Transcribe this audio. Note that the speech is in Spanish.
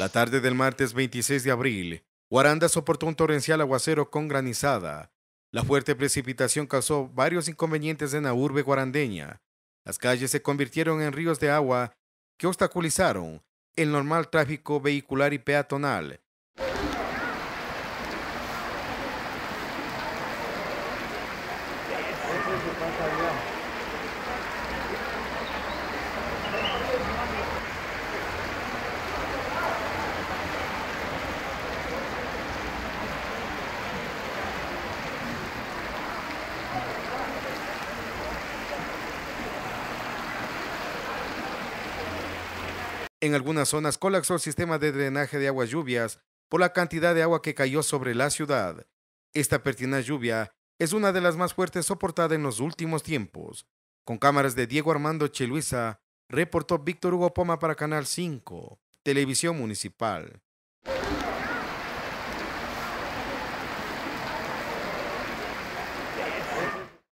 La tarde del martes 26 de abril, Guaranda soportó un torrencial aguacero con granizada. La fuerte precipitación causó varios inconvenientes en la urbe guarandeña. Las calles se convirtieron en ríos de agua que obstaculizaron el normal tráfico vehicular y peatonal. En algunas zonas colapsó el sistema de drenaje de aguas lluvias por la cantidad de agua que cayó sobre la ciudad. Esta pertinaz lluvia es una de las más fuertes soportadas en los últimos tiempos. Con cámaras de Diego Armando Cheluiza, reportó Víctor Hugo Poma para Canal 5, Televisión Municipal.